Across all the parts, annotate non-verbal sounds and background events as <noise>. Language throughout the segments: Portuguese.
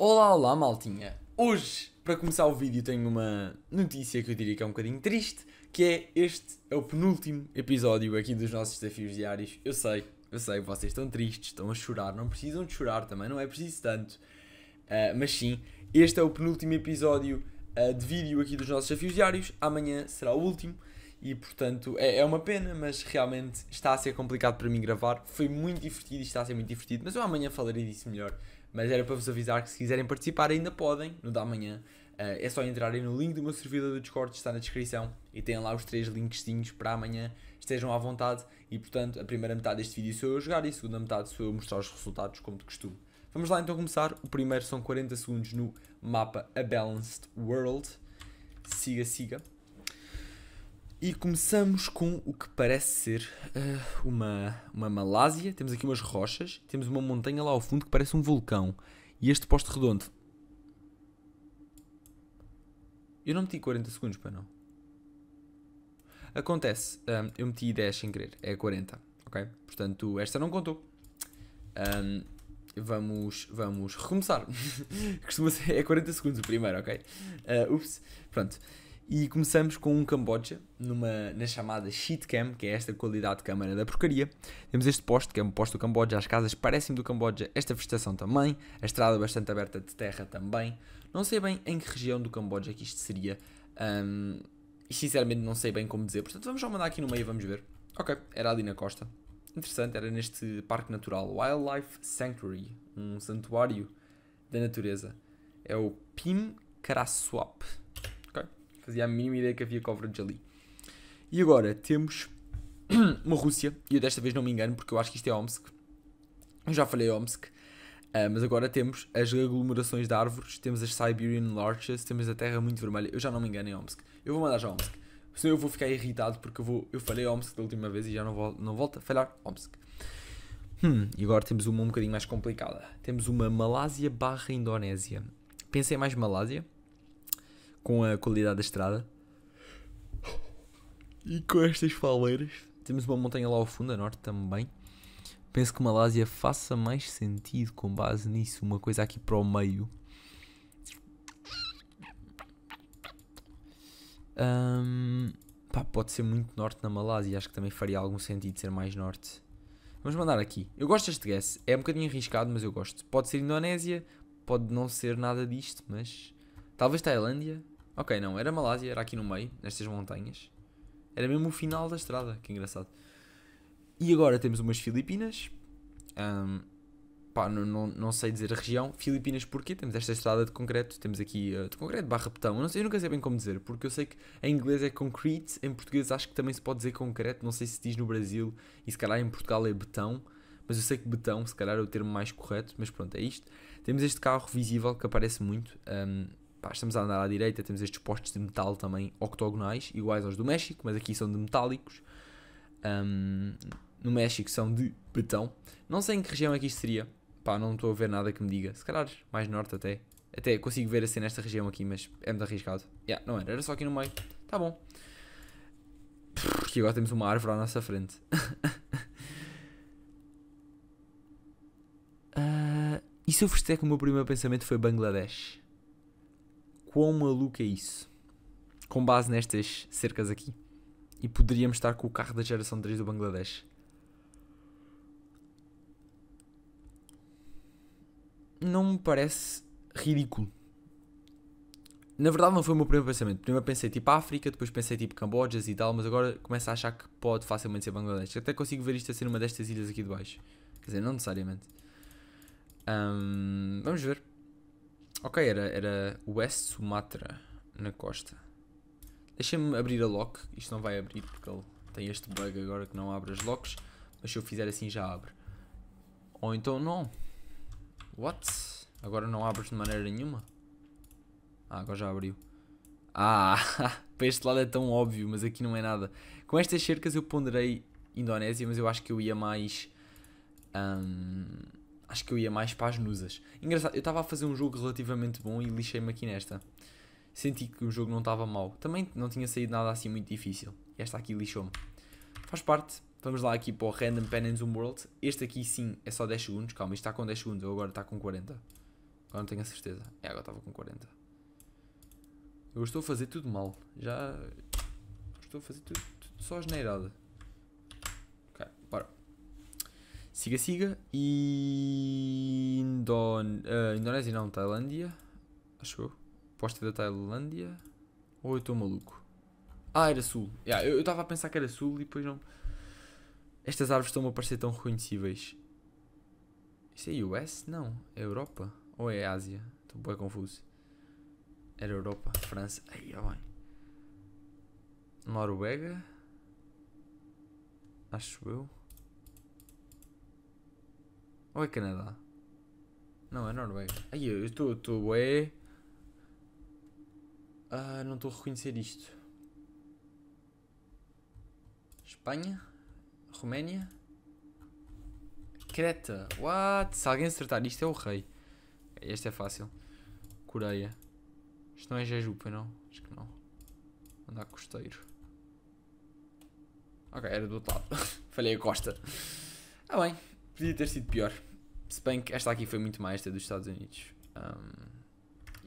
Olá, olá, maltinha! Hoje, para começar o vídeo, tenho uma notícia que eu diria que é um bocadinho triste, que é este é o penúltimo episódio aqui dos nossos desafios diários. Eu sei, eu sei, vocês estão tristes, estão a chorar, não precisam de chorar também, não é preciso tanto. Uh, mas sim, este é o penúltimo episódio uh, de vídeo aqui dos nossos desafios diários, amanhã será o último. E portanto é, é uma pena, mas realmente está a ser complicado para mim gravar. Foi muito divertido e está a ser muito divertido, mas eu amanhã falarei disso melhor. Mas era para vos avisar que se quiserem participar ainda podem, no da manhã. Uh, é só entrarem no link do meu servidor do Discord, está na descrição, e têm lá os três linkzinhos para amanhã, estejam à vontade. E portanto, a primeira metade deste vídeo sou eu a jogar e a segunda metade sou eu a mostrar os resultados, como de costume. Vamos lá então começar. O primeiro são 40 segundos no mapa A Balanced World. Siga, siga. E começamos com o que parece ser uh, uma, uma Malásia. Temos aqui umas rochas, temos uma montanha lá ao fundo que parece um vulcão. E este poste redondo. Eu não meti 40 segundos, para não. Acontece, um, ehm, eu meti 10 sem querer, é 40, ok? Portanto, esta não contou. Um, ehm, vamos, vamos recomeçar. <laughs> Costuma ser, é 40 segundos o primeiro, ok? Uh, ups, pronto. E começamos com um Camboja, numa, na chamada Sheetcam, que é esta qualidade de câmara da porcaria. Temos este posto, que é um posto do Camboja, as casas parecem do Camboja, esta vegetação também, a estrada bastante aberta de terra também. Não sei bem em que região do Camboja que isto seria, um, e sinceramente não sei bem como dizer. Portanto, vamos já mandar aqui no meio e vamos ver. Ok, era ali na costa. Interessante, era neste parque natural, Wildlife Sanctuary, um santuário da natureza. É o Pim Karaswap fazia a mínima ideia que havia coverage ali. E agora temos <clears throat> uma Rússia, e eu desta vez não me engano porque eu acho que isto é Omsk. Eu já falei Omsk, uh, mas agora temos as aglomerações de árvores, temos as Siberian Larches, temos a Terra Muito Vermelha. Eu já não me engano em Omsk. Eu vou mandar já Omsk, senão eu vou ficar irritado porque eu, vou, eu falei Omsk da última vez e já não, vou, não volto a falhar Omsk. Hum, e agora temos uma um bocadinho mais complicada. Temos uma Malásia barra Indonésia. Pensei mais Malásia, com a qualidade da estrada. E com estas faleiras. Temos uma montanha lá ao fundo, a norte também. Penso que Malásia faça mais sentido com base nisso. Uma coisa aqui para o meio. Um, pá, pode ser muito norte na Malásia. Acho que também faria algum sentido ser mais norte. Vamos mandar aqui. Eu gosto deste guess. É um bocadinho arriscado, mas eu gosto. Pode ser Indonésia. Pode não ser nada disto, mas... Talvez Tailândia. Ok, não, era Malásia, era aqui no meio, nestas montanhas. Era mesmo o final da estrada, que engraçado. E agora temos umas Filipinas. Um, pá, não, não, não, sei dizer a região. Filipinas porquê? Temos esta estrada de concreto, temos aqui uh, de concreto, barra betão. Eu, não sei, eu nunca sei bem como dizer, porque eu sei que em inglês é concrete, em português acho que também se pode dizer concreto, não sei se diz no Brasil e se calhar em Portugal é betão. Mas eu sei que betão, se calhar, é o termo mais correto, mas pronto, é isto. Temos este carro visível que aparece muito. Um, pá, estamos a andar à direita, temos estes postes de metal também octogonais, iguais aos do México, mas aqui são de metálicos. Um, no México são de betão. Não sei em que região é que isto seria. Pá, não estou a ver nada que me diga. Se calhar mais norte até. Até consigo ver assim nesta região aqui, mas é muito arriscado. Yeah, não era, era só aqui no meio. Tá bom. E agora temos uma árvore à nossa frente. uh, <laughs> e se eu vos disser que o meu primeiro pensamento foi Bangladesh? quão maluco é isso? Com base nestas cercas aqui. E poderíamos estar com o carro da geração 3 do Bangladesh. Não me parece ridículo. Na verdade não foi o meu primeiro pensamento. Primeiro pensei tipo África, depois pensei tipo Cambojas e tal, mas agora começo a achar que pode facilmente ser Bangladesh. Até consigo ver isto a ser uma destas ilhas aqui de baixo. Quer dizer, não necessariamente. Um, vamos ver. Ok, era, era West Sumatra na costa. Deixa-me abrir a lock. Isto não vai abrir porque ele tem este bug agora que não abre as locks. Mas se eu fizer assim já abre. Ou então não. What? Agora não abres de maneira nenhuma? Ah, agora já abriu. Ah, <laughs> para este lado é tão óbvio, mas aqui não é nada. Com estas cercas eu ponderei Indonésia, mas eu acho que eu ia mais... Um, acho que eu ia mais para as nusas. Engraçado, eu estava a fazer um jogo relativamente bom e lixei-me aqui nesta. Senti que o jogo não estava mal Também não tinha saído nada assim muito difícil. Esta aqui lixou-me. Faz parte. Vamos lá aqui para o Random Pen Zoom World. Este aqui sim é só 10 segundos. Calma, isto está com 10 segundos. Eu agora está com 40. Agora não tenho a certeza. É, agora estava com 40. Eu estou a fazer tudo mal. Já estou a fazer tudo, tudo só asneirada. Siga, siga. E. Indon... Uh, Indonésia não, Tailândia. Acho eu. Posta da Tailândia. Ou eu estou maluco? Ah, era sul. Yeah, eu estava a pensar que era sul e depois não. Estas árvores estão a parecer tão reconhecíveis. Isso é US? Não. É Europa? Ou é Ásia? Estou bem confuso. Era Europa, França. Aí, ó bem. Noruega. Acho eu. Ou é Canadá? Não, é Noruega. Ai, eu estou, estou, é... Ah, não estou a reconhecer isto. Espanha? Roménia? Creta. What? Se alguém acertar isto é o rei. Este é fácil. Coreia. Isto não é Jejupa, não? Acho que não. Andar costeiro. Ok, era do outro lado. <laughs> Falhei a costa. Ah bem, podia ter sido pior. Se bem que esta aqui foi muito mais, esta dos Estados Unidos. Um,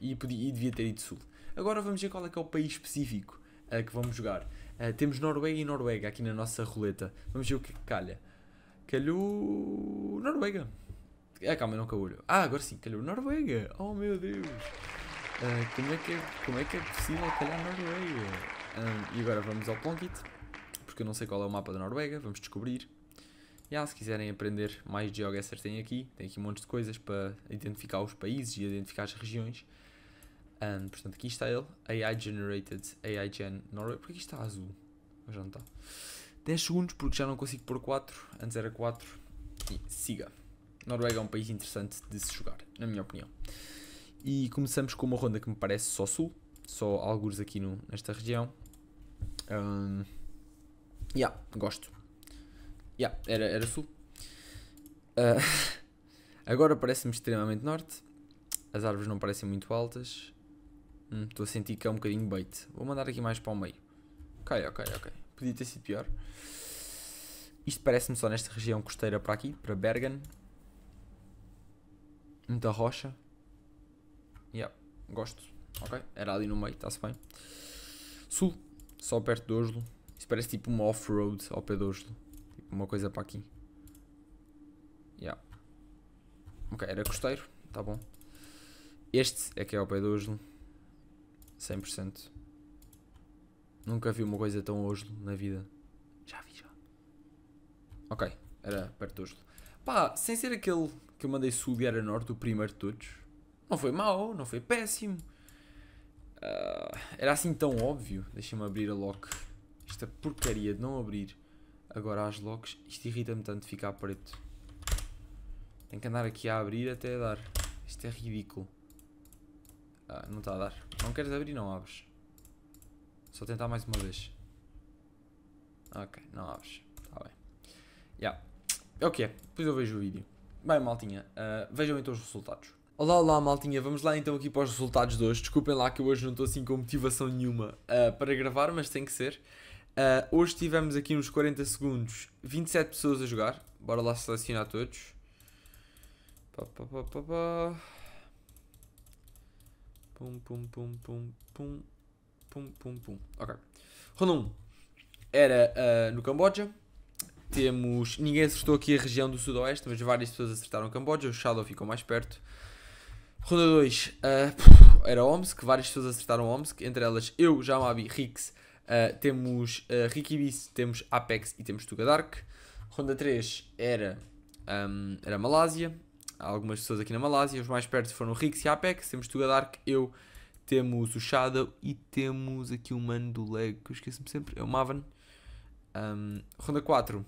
e, podia, e devia ter ido sul. Agora vamos ver qual é que é o país específico uh, que vamos jogar. Uh, temos Noruega e Noruega aqui na nossa roleta. Vamos ver o que calha. Calhou... Noruega. Ah, calma, não calhou. Ah, agora sim, calhou Noruega. Oh, meu Deus. Uh, como, é que é, como é que é possível calhar Noruega? Um, e agora vamos ao Plonkit, porque eu não sei qual é o mapa da Noruega. Vamos descobrir yeah, se quiserem aprender mais de GeoGuessr tem aqui, tem aqui um monte de coisas para identificar os países e identificar as regiões. Um, portanto, aqui está ele, AI Generated, AI Gen Norway, porque aqui está azul, mas já não está. 10 segundos porque já não consigo pôr 4, antes era 4, e siga. Noruega é um país interessante de se jogar, na minha opinião. E começamos com uma ronda que me parece só sul, só alguns aqui no, nesta região. Um, yeah, gosto. Yeah, era, era sul. Uh, <laughs> agora parece-me extremamente norte. As árvores não parecem muito altas. Hum, estou hum, a sentir que é um bocadinho bait. Vou mandar aqui mais para o meio. Ok, ok, ok. Podia ter sido pior. Isto parece-me só nesta região costeira para aqui, para Bergen. Muita rocha. Yeah, gosto. Ok, era ali no meio, está-se bem. Sul, só perto de Oslo. Isto parece tipo uma off-road ao pé de Oslo uma coisa para aqui. Yeah. Ok, era costeiro, tá bom. Este é que é o pé do Oslo. 100%. Nunca vi uma coisa tão Oslo na vida. Já vi, já. Ok, era perto do Oslo. Pá, sem ser aquele que eu mandei subir a norte, o primeiro de todos. Não foi mau, não foi péssimo. Uh, era assim tão óbvio. Deixa-me abrir a lock. Esta porcaria de não abrir. Agora às locks. Isto irrita-me tanto ficar preto. Tenho que andar aqui a abrir até dar. Isto é ridículo. Ah, não está a dar. Não queres abrir, não abres. Só tentar mais uma vez. Ok, não abres. Está bem. Já. Yeah. Ok, depois eu vejo o vídeo. Bem, maltinha, uh, vejam então os resultados. Olá, olá, maltinha. Vamos lá então aqui para os resultados de hoje. Desculpem lá que eu hoje não estou assim com motivação nenhuma uh, para gravar, mas tem que ser. Uh, hoje tivemos aqui uns 40 segundos 27 pessoas a jogar. Bora lá selecionar todos. Pá, pá, pá, pá, pá. Pum, pum, pum, pum, pum, pum, pum, pum. Ok. Ronda 1. Era uh, no Camboja. Temos. Ninguém acertou aqui a região do Sudoeste, mas várias pessoas acertaram o Camboja. O Shadow ficou mais perto. Ronda 2. Uh, era Omsk. Várias pessoas acertaram Omsk. Entre elas eu, Jamabi, Rix Uh, temos uh, ah, Rikibis, temos Apex e temos Tugadark. Ronda 3 era, um, era Malásia. Há algumas pessoas aqui na Malásia. Os mais perto foram Rix e Apex. Temos Tugadark, eu. Temos o Shadow e temos aqui o mano do leg que eu esqueço-me sempre. É o Mavan. Um, ronda 4,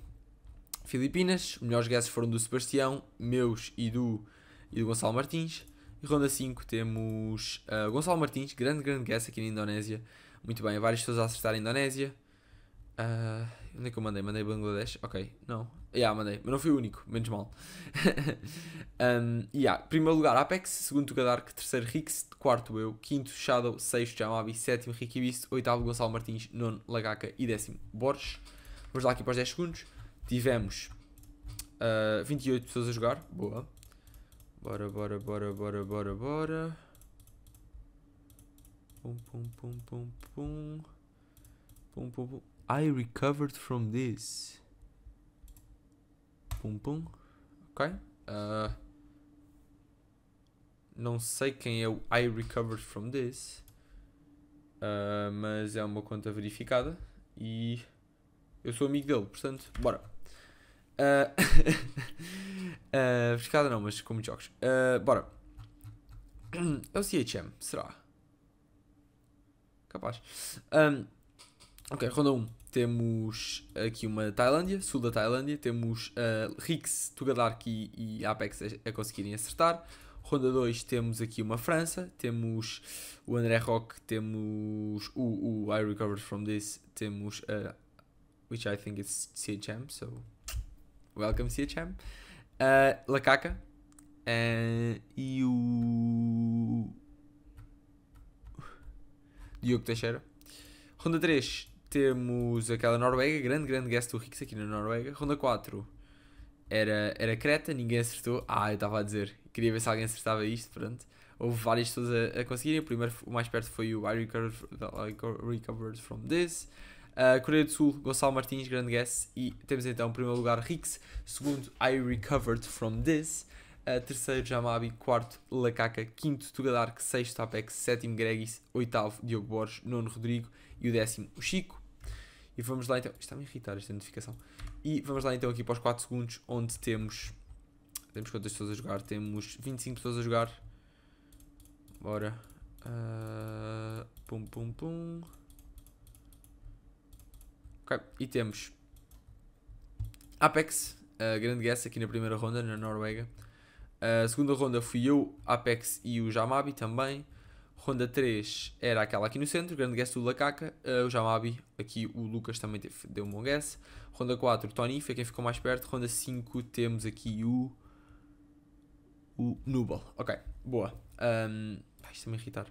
Filipinas. Os melhores guesses foram do Sebastião, meus e do, e do Gonçalo Martins. E ronda 5 temos uh, Gonçalo Martins, grande, grande guess aqui na Indonésia. Muito bem, várias pessoas a acertar a Indonésia. Uh, onde é que eu mandei? Mandei Bangladesh? Ok, não. Já, yeah, mandei, mas não fui o único, menos mal. um, <laughs> yeah. Primeiro lugar Apex, segundo Tugadark, terceiro Rix, quarto eu, quinto Shadow, sexto Jamabi, sétimo Ricky Beast, oitavo Gonçalo Martins, nono Lagaca e décimo Borges. Vamos lá aqui para os 10 segundos. Tivemos uh, ah, 28 pessoas a jogar, boa. Bora, bora, bora, bora, bora, bora. Pum, pum, pum, pum, pum. Pum, pum, pum. I recovered from this. Pum, pum. Ok. Uh, não sei quem é o I recovered from this. Uh, mas é uma conta verificada. E eu sou amigo dele, portanto, bora. Uh, uh, <laughs> verificada não, mas com muitos jogos. Uh, bora. É o CHM, será? capaz. Um, ok, ronda 1. Temos aqui uma Tailândia, sul da Tailândia. Temos uh, Rix, Tugadark e, e Apex a, a conseguirem acertar. Ronda 2 temos aqui uma França, temos o André Rock, temos o, o I Recovered From This, temos uh, which I think is CHM, so welcome CHM, uh, Lacaca uh, eh, e o Diogo Teixeira. Ronda 3, temos aquela Noruega, grande, grande guest do Rix aqui na Noruega. Ronda 4, era, era Creta, ninguém acertou. Ah, eu estava a dizer, queria ver se alguém acertava isto, pronto. Houve várias pessoas a, a conseguirem. O primeiro, o mais perto foi o I recovered, I recovered from this. Uh, Coreia do Sul, Gonçalo Martins, grande guess. E temos então, em primeiro lugar, Rix. Segundo, I recovered from this. Uh, terceiro, Jamabi. Quarto, Lacaca. Quinto, Tugadark. Sexto, Apex. Sétimo, Gregis. Oitavo, Diogo Borges. Nono, Rodrigo. E o décimo, o Chico. E vamos lá então. está-me a irritar esta notificação. E vamos lá então aqui para os 4 segundos, onde temos. Temos quantas pessoas a jogar? Temos 25 pessoas a jogar. Bora. Uh, pum, pum, pum. Ok, e temos Apex, grande guess aqui na primeira ronda, na Noruega. A segunda ronda fui eu, Apex e o Jamabi também. Ronda 3 era aquela aqui no centro, grande guess do Lacaca. Uh, eh, o Jamabi, aqui o Lucas também teve, deu um bom guess. Ronda 4, Tony, foi quem ficou mais perto. Ronda 5, temos aqui o. O Nubal. Ok, boa. Um, isto me é irritar.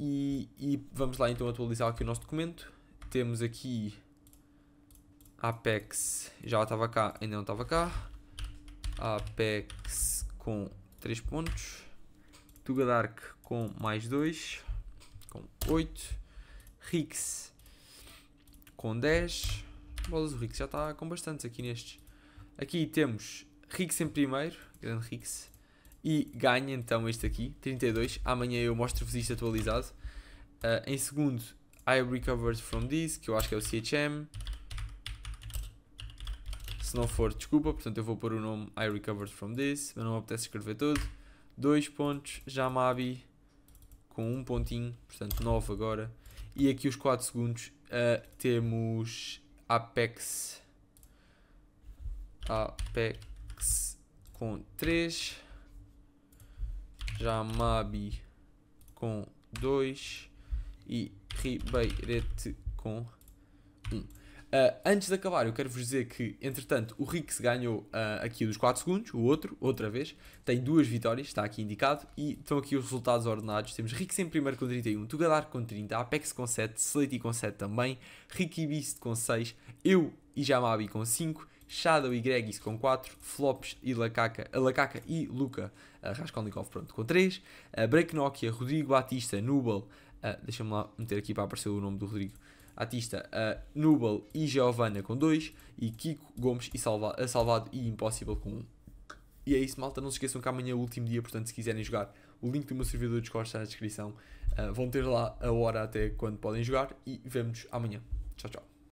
E, e, vamos lá então atualizar aqui o nosso documento. Temos aqui. Apex já estava cá, ainda não estava cá. Apex com 3 pontos, Tuga Dark com mais 2, com 8, Rix com 10. Bolas, o Rix já está com bastantes aqui nestes. Aqui temos Rix em primeiro, grande Rix, e ganha então este aqui, 32. Amanhã eu mostro-vos isto atualizado. Uh, em segundo, I Recovered From This, que eu acho que é o CHM. Se não for, desculpa, portanto eu vou pôr o nome I recovered from this, mas não me apetece escrever tudo. 2 pontos, Jamabi com um pontinho, portanto 9 agora. E aqui os 4 segundos uh, temos Apex. Apex com 3. Jamabi com 2. E Ribeirete com 1. Um. Uh, antes de acabar, eu quero vos dizer que, entretanto, o Rix ganhou uh, aqui dos 4 segundos, o outro, outra vez, tem duas vitórias, está aqui indicado, e estão aqui os resultados ordenados. Temos Rix em primeiro com 31, Tugadar com 30, Apex com 7, Slate com 7 também, Ricky Beast com 6, eu e Jamabi com 5, Shadow e Gregis com 4, Flops e Lacaca, Lacaca e Luca uh, ah, Raskolnikov pronto, com 3, uh, Break Nokia, Rodrigo Batista, Nubel, uh, deixa-me lá meter aqui para aparecer o nome do Rodrigo, Atista a e Giovanna com 2 e Kiko Gomes e Salva, a Salvado e Impossible com 1. Um. E é isso, malta. Não se esqueçam que amanhã é o último dia, portanto, se quiserem jogar, o link do meu servidor de Discord está na descrição. Uh, vão ter lá a hora até quando podem jogar e vemos amanhã. Tchau, tchau.